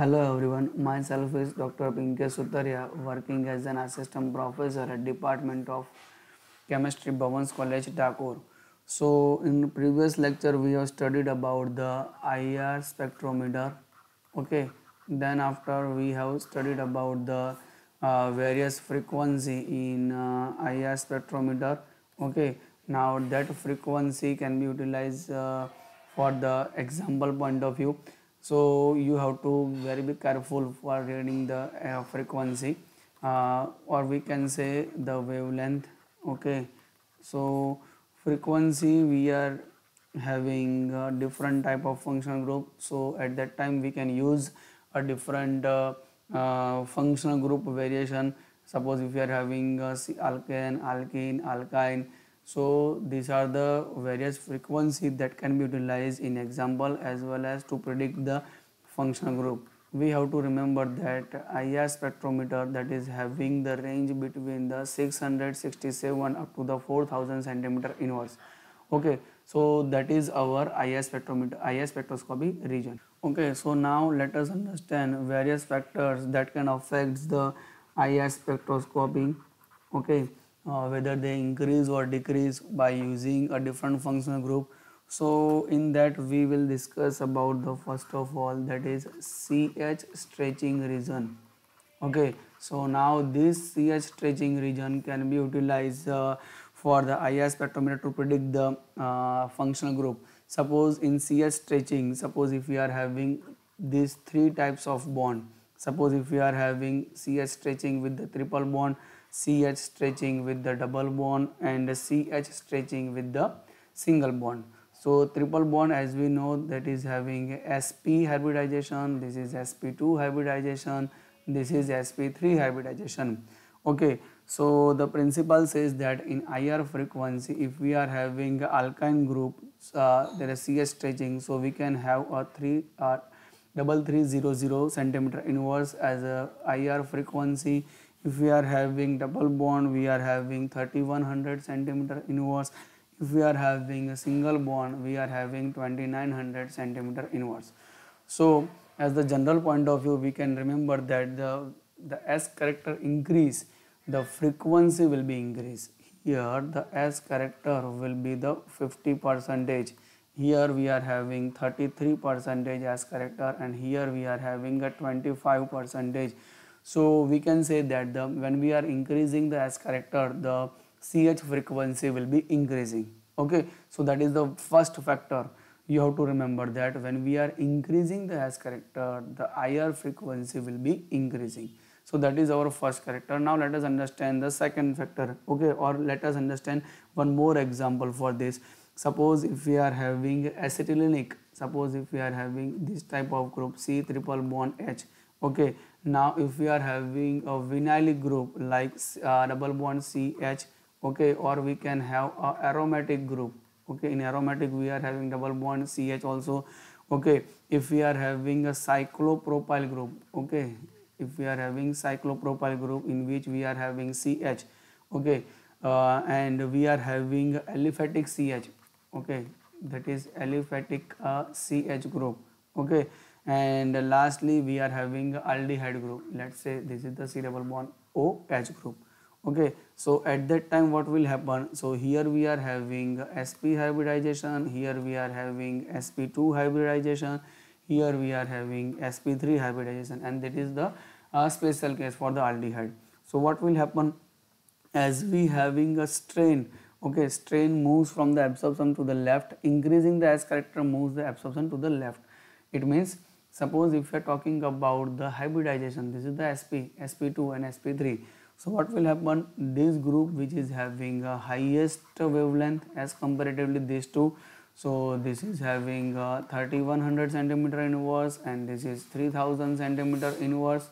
Hello everyone, myself is Dr. Pinke Sutaria, working as an assistant professor at Department of Chemistry, Bhavans College, Thakur. So in previous lecture we have studied about the IR spectrometer. Okay, then after we have studied about the uh, various frequency in uh, IR spectrometer. Okay, now that frequency can be utilized uh, for the example point of view so you have to very be careful for reading the uh, frequency uh, or we can say the wavelength okay so frequency we are having different type of functional group so at that time we can use a different uh, uh, functional group variation suppose if you are having uh, alkane alkene alkyne so these are the various frequency that can be utilized in example as well as to predict the functional group. We have to remember that IR spectrometer that is having the range between the 667 up to the 4000 centimeter inverse. Okay, so that is our IR spectrometer, IR spectroscopy region. Okay, so now let us understand various factors that can affect the IR spectroscopy. Okay uh, whether they increase or decrease by using a different functional group so in that we will discuss about the first of all that is ch stretching region okay so now this ch stretching region can be utilized uh, for the IR spectrometer to predict the uh, functional group suppose in ch stretching suppose if we are having these three types of bond suppose if we are having ch stretching with the triple bond CH stretching with the double bond and CH stretching with the single bond. So triple bond as we know that is having sp hybridization, this is sp2 hybridization, this is sp3 hybridization. Okay, so the principle says that in IR frequency if we are having alkyne group uh, there is CH stretching so we can have a 3 uh, 3300 centimeter inverse as a IR frequency if we are having double bond we are having 3100 centimeter inverse if we are having a single bond we are having 2900 centimeter inverse so as the general point of view we can remember that the the s character increase the frequency will be increased here the s character will be the 50 percentage here we are having 33 percentage s character and here we are having a 25 percentage so we can say that the when we are increasing the S character, the CH frequency will be increasing. Okay, so that is the first factor you have to remember that when we are increasing the S character, the IR frequency will be increasing. So that is our first character. Now let us understand the second factor. Okay, or let us understand one more example for this. Suppose if we are having acetylenic, suppose if we are having this type of group C triple bond H. Okay, now if we are having a vinylic group like uh, double bond CH okay or we can have a aromatic group okay in aromatic we are having double bond CH also okay if we are having a cyclopropyl group okay if we are having cyclopropyl group in which we are having CH okay uh, and we are having aliphatic CH okay that is aliphatic uh, CH group okay and lastly, we are having aldehyde group. Let's say this is the C double bond OH group. Okay, so at that time what will happen? So here we are having sp hybridization, here we are having sp2 hybridization, here we are having sp3 hybridization and that is the uh, special case for the aldehyde. So what will happen? As we having a strain, okay, strain moves from the absorption to the left, increasing the S character moves the absorption to the left. It means Suppose if we are talking about the hybridization, this is the sp, sp2 and sp3. So what will happen? This group which is having a highest wavelength as comparatively these two. So this is having 3100 centimeter inverse and this is 3000 centimeter inverse.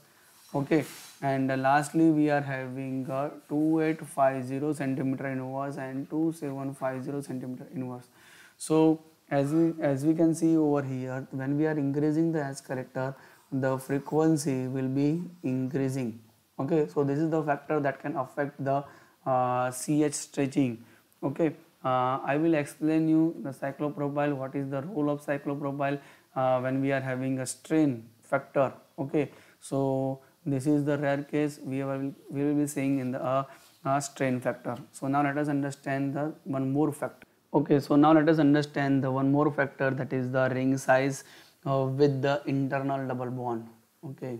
Okay, and lastly we are having 2850 centimeter inverse and 2750 centimeter inverse. So as we as we can see over here when we are increasing the s character the frequency will be increasing okay so this is the factor that can affect the uh, ch stretching okay uh, i will explain you the cyclopropyl what is the role of cyclopropyl uh, when we are having a strain factor okay so this is the rare case we will we will be seeing in the uh, strain factor so now let us understand the one more factor okay so now let us understand the one more factor that is the ring size uh, with the internal double bond okay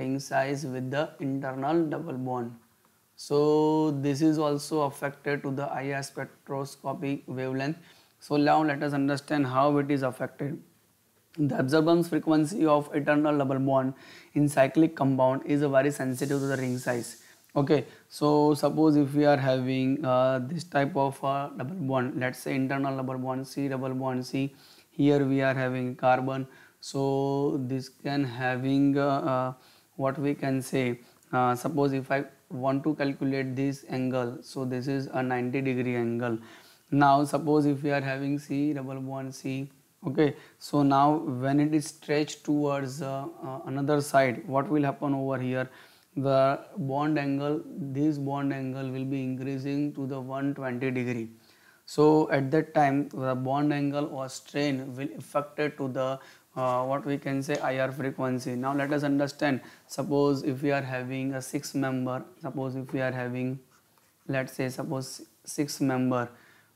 ring size with the internal double bond so this is also affected to the IR spectroscopy wavelength so now let us understand how it is affected the absorbance frequency of internal double bond in cyclic compound is very sensitive to the ring size okay so suppose if we are having uh, this type of uh, double bond let's say internal double bond c double bond c here we are having carbon so this can having uh, uh what we can say uh, suppose if i want to calculate this angle so this is a 90 degree angle now suppose if we are having c double bond c okay so now when it is stretched towards uh, another side what will happen over here the bond angle this bond angle will be increasing to the 120 degree so at that time the bond angle or strain will affected to the uh, what we can say IR frequency. Now let us understand suppose if we are having a 6 member suppose if we are having let's say suppose 6 member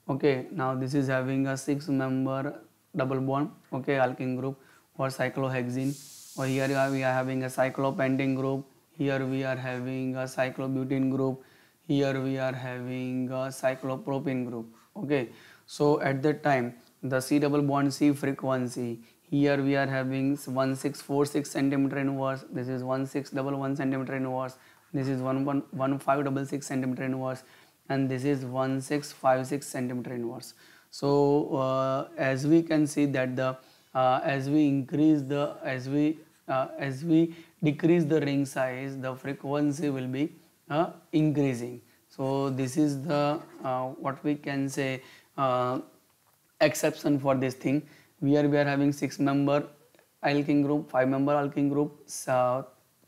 okay now this is having a 6 member double bond okay alkene group or cyclohexene or here we are having a cyclopentane group here we are having a cyclobutene group here we are having a cyclopropene group okay so at that time the c double bond c frequency here we are having 1646 centimeter inverse this is 1611 centimeter inverse this is 1566 centimeter inverse and this is 1656 centimeter inverse so uh, as we can see that the uh, as we increase the as we uh, as we decrease the ring size, the frequency will be uh, increasing. So this is the uh, what we can say uh, exception for this thing. are we are having six member alkene group, five member alkene group,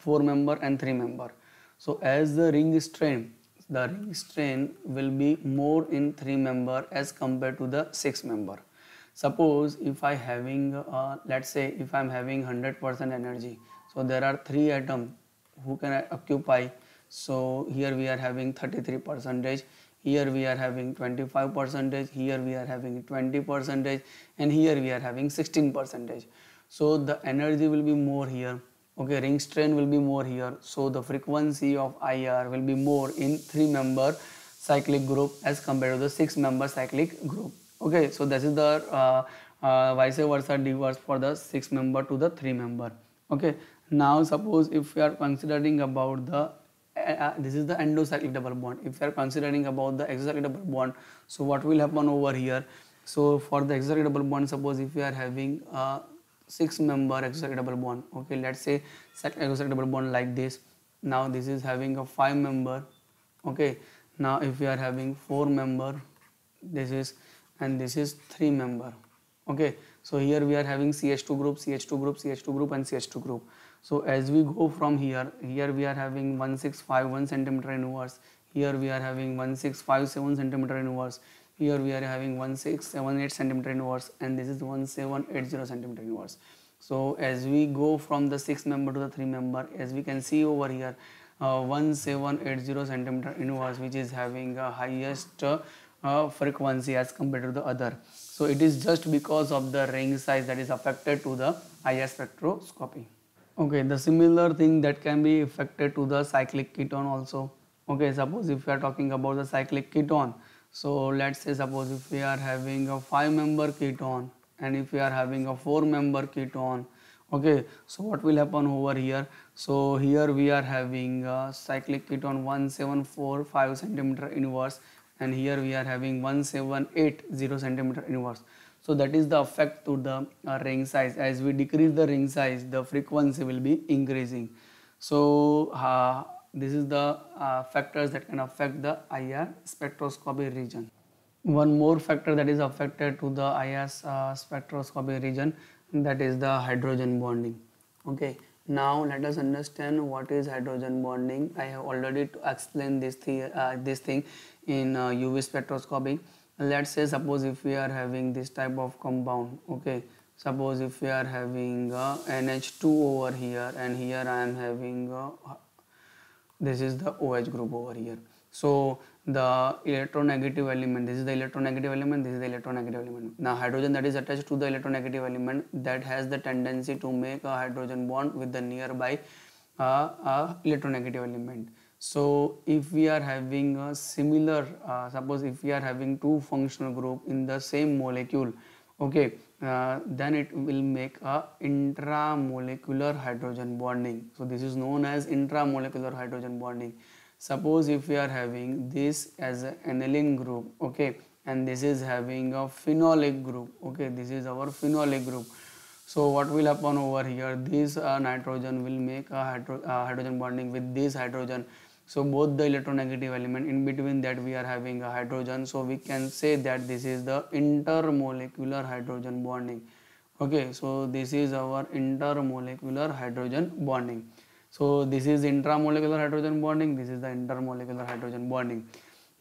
four member and three member. So as the ring strain, the ring strain will be more in three member as compared to the six member. Suppose if I having uh, let's say if I'm having 100% energy so there are three atoms who can occupy. So here we are having 33 percentage, here we are having 25 percentage, here we are having 20 percentage and here we are having 16 percentage. So the energy will be more here. Okay, ring strain will be more here. So the frequency of IR will be more in three member cyclic group as compared to the six member cyclic group. Okay, so this is the uh, uh, vice versa diverse for the six member to the three member. Okay, now suppose if we are considering about the uh, uh, this is the endocyclic double bond if we are considering about the exocyclic double bond so what will happen over here so for the exocyclic double bond suppose if we are having a six member exocyclic double bond okay let's say exocyclic double bond like this now this is having a five member okay now if we are having four member this is and this is three member okay so here we are having ch2 group ch2 group ch2 group and ch2 group so as we go from here, here we are having 1651 centimeter inverse, here we are having 1657 centimeter inverse, here we are having 1678 centimeter inverse and this is 1780 centimeter inverse. So as we go from the 6 member to the 3 member, as we can see over here, uh, 1780 centimeter inverse which is having a highest uh, uh, frequency as compared to the other. So it is just because of the ring size that is affected to the highest spectroscopy. Okay, the similar thing that can be affected to the cyclic ketone also. Okay, suppose if we are talking about the cyclic ketone. So let's say suppose if we are having a 5 member ketone and if we are having a 4 member ketone. Okay, so what will happen over here? So here we are having a cyclic ketone 1745 centimeter inverse and here we are having 1780 centimeter inverse. So that is the effect to the uh, ring size. As we decrease the ring size, the frequency will be increasing. So uh, this is the uh, factors that can affect the IR spectroscopy region. One more factor that is affected to the IR uh, spectroscopy region that is the hydrogen bonding. Okay. Now let us understand what is hydrogen bonding. I have already explained this, the, uh, this thing in UV uh, spectroscopy let's say suppose if we are having this type of compound okay suppose if we are having uh, NH2 over here and here I am having uh, this is the OH group over here so the electronegative element this is the electronegative element this is the electronegative element now hydrogen that is attached to the electronegative element that has the tendency to make a hydrogen bond with the nearby uh, uh electronegative element so if we are having a similar, uh, suppose if we are having two functional group in the same molecule, okay, uh, then it will make a intramolecular hydrogen bonding. So this is known as intramolecular hydrogen bonding. Suppose if we are having this as an aniline group, okay, and this is having a phenolic group, okay, this is our phenolic group. So what will happen over here? This uh, nitrogen will make a, hydro, uh, hydrogen bonding with this hydrogen so both the electronegative element in between that we are having a hydrogen so we can say that this is the intermolecular hydrogen bonding okay so this is our intermolecular hydrogen bonding so this is intramolecular hydrogen bonding this is the intermolecular hydrogen bonding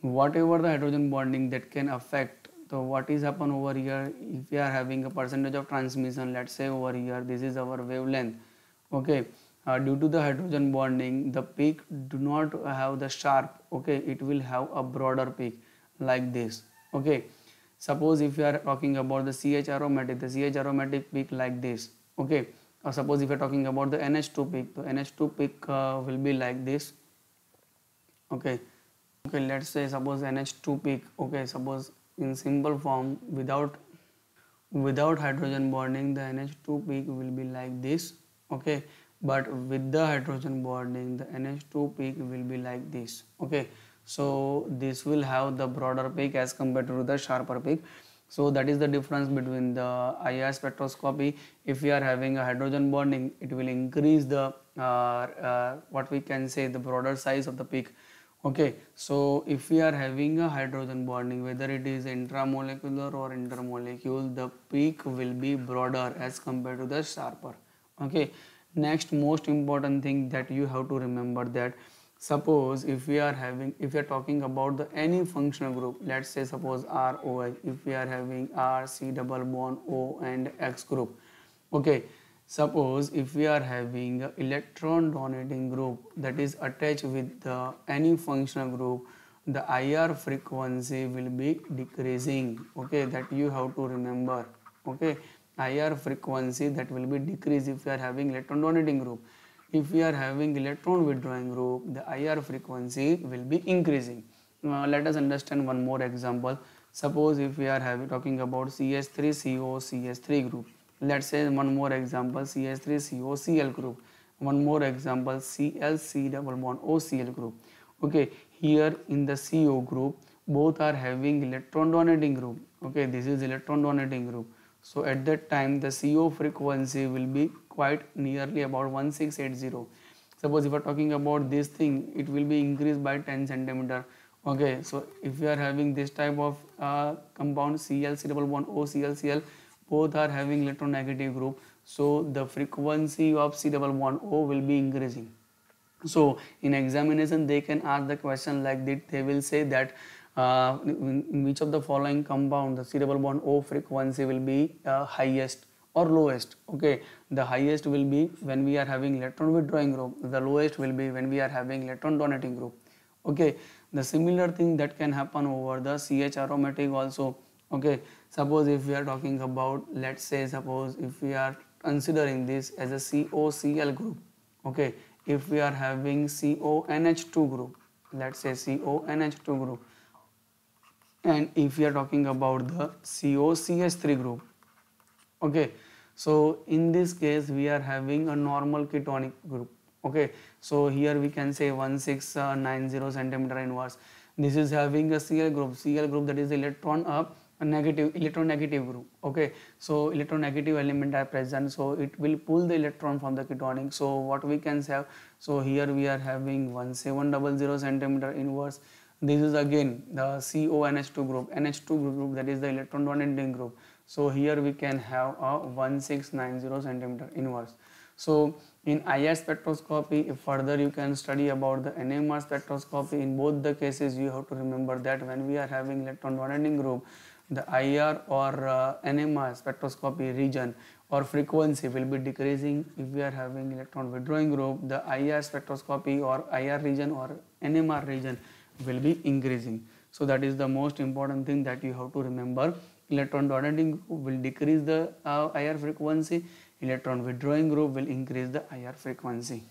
whatever the hydrogen bonding that can affect so what is happen over here if we are having a percentage of transmission let's say over here this is our wavelength okay uh, due to the hydrogen bonding the peak do not have the sharp okay it will have a broader peak like this okay suppose if you are talking about the CH aromatic the CH aromatic peak like this okay or suppose if you are talking about the NH2 peak the NH2 peak uh, will be like this okay okay let's say suppose NH2 peak okay suppose in simple form without without hydrogen bonding the NH2 peak will be like this okay but with the hydrogen bonding the NH2 peak will be like this okay so this will have the broader peak as compared to the sharper peak so that is the difference between the IR spectroscopy if we are having a hydrogen bonding it will increase the uh, uh, what we can say the broader size of the peak okay so if we are having a hydrogen bonding whether it is intramolecular or intermolecule the peak will be broader as compared to the sharper okay next most important thing that you have to remember that suppose if we are having if we are talking about the any functional group let's say suppose r o h if we are having r c double bond o and x group okay suppose if we are having electron donating group that is attached with the any functional group the IR frequency will be decreasing okay that you have to remember okay IR frequency that will be decreased if we are having electron donating group. If we are having electron withdrawing group, the IR frequency will be increasing. Now uh, let us understand one more example. Suppose if we are having, talking about CH3CO CS 3 group. Let's say one more example ch 3 COCL group. One more example ClC double bond OCl group. Okay, here in the CO group, both are having electron donating group. Okay, this is electron donating group so at that time the CO frequency will be quite nearly about 1680. Suppose if we are talking about this thing, it will be increased by 10 centimeter. Okay, so if we are having this type of uh, compound ClC11 or ClCl, both are having electronegative group. So the frequency of c 1 O will be increasing. So in examination they can ask the question like that they will say that uh, in, which of the following compound the double bond O frequency will be uh, highest or lowest okay the highest will be when we are having electron withdrawing group the lowest will be when we are having electron donating group okay the similar thing that can happen over the CH aromatic also okay suppose if we are talking about let's say suppose if we are considering this as a COCl group okay if we are having CONH2 group let's say CONH2 group and if we are talking about the COCH3 group okay so in this case we are having a normal ketonic group okay so here we can say 1690 uh, centimeter inverse this is having a Cl group Cl group that is electron up uh, a negative electronegative group okay so electronegative element are present so it will pull the electron from the ketonic so what we can say? so here we are having 1700 centimeter inverse this is again the CONH2 group, NH2 group that is the electron donating group. So here we can have a 1690 centimeter inverse. So in IR spectroscopy, further you can study about the NMR spectroscopy. In both the cases, you have to remember that when we are having electron donating group, the IR or uh, NMR spectroscopy region or frequency will be decreasing. If we are having electron withdrawing group, the IR spectroscopy or IR region or NMR region will be increasing. So that is the most important thing that you have to remember. Electron donating group will decrease the uh, IR frequency. Electron withdrawing group will increase the IR frequency.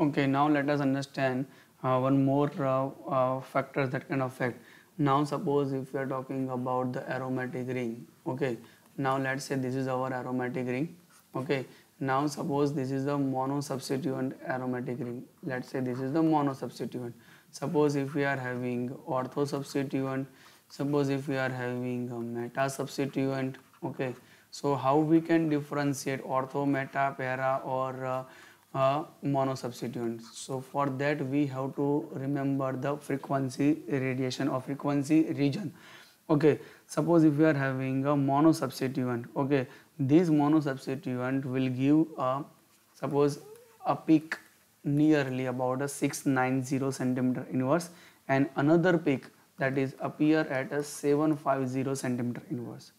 Okay, now let us understand uh, one more uh, uh factors that can affect. Now suppose if we are talking about the aromatic ring. Okay, now let's say this is our aromatic ring. Okay, now suppose this is the mono substituent aromatic ring. Let's say this is the mono substituent Suppose if we are having ortho substituent, suppose if we are having a meta substituent, okay. So how we can differentiate ortho, meta, para or uh, uh, mono substituent. So for that we have to remember the frequency radiation or frequency region. Okay, suppose if we are having a mono substituent, okay, this mono substituent will give a suppose a peak nearly about a 690 centimeter inverse and another peak that is appear at a 750 centimeter inverse.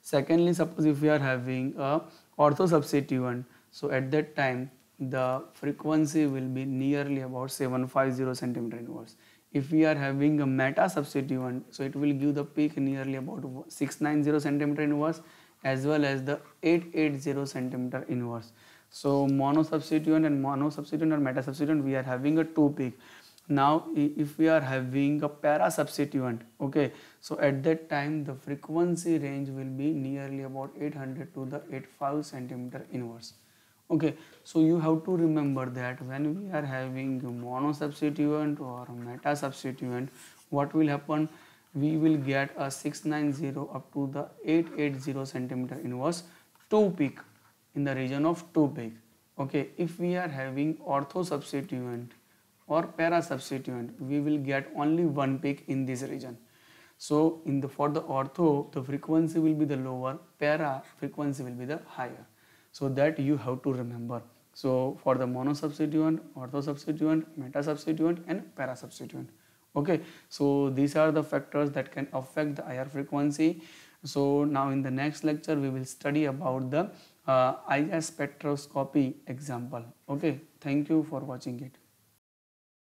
Secondly, suppose if we are having a ortho substituent, so at that time the frequency will be nearly about 750 centimeter inverse. If we are having a meta substituent, so it will give the peak nearly about 690 centimeter inverse as well as the 880 centimeter inverse. So monosubstituent and monosubstituent or metasubstituent, we are having a two peak. Now, if we are having a para-substituent, okay, so at that time the frequency range will be nearly about 800 to the 85 centimeter inverse. Okay, so you have to remember that when we are having monosubstituent or meta-substituent, what will happen? We will get a 690 up to the 880 centimeter inverse two peak in the region of 2 peaks, okay if we are having ortho substituent or para substituent we will get only one peak in this region so in the for the ortho the frequency will be the lower para frequency will be the higher so that you have to remember so for the mono substituent ortho substituent meta substituent and para substituent okay so these are the factors that can affect the IR frequency so now in the next lecture we will study about the uh, IR spectroscopy example. Okay, thank you for watching it.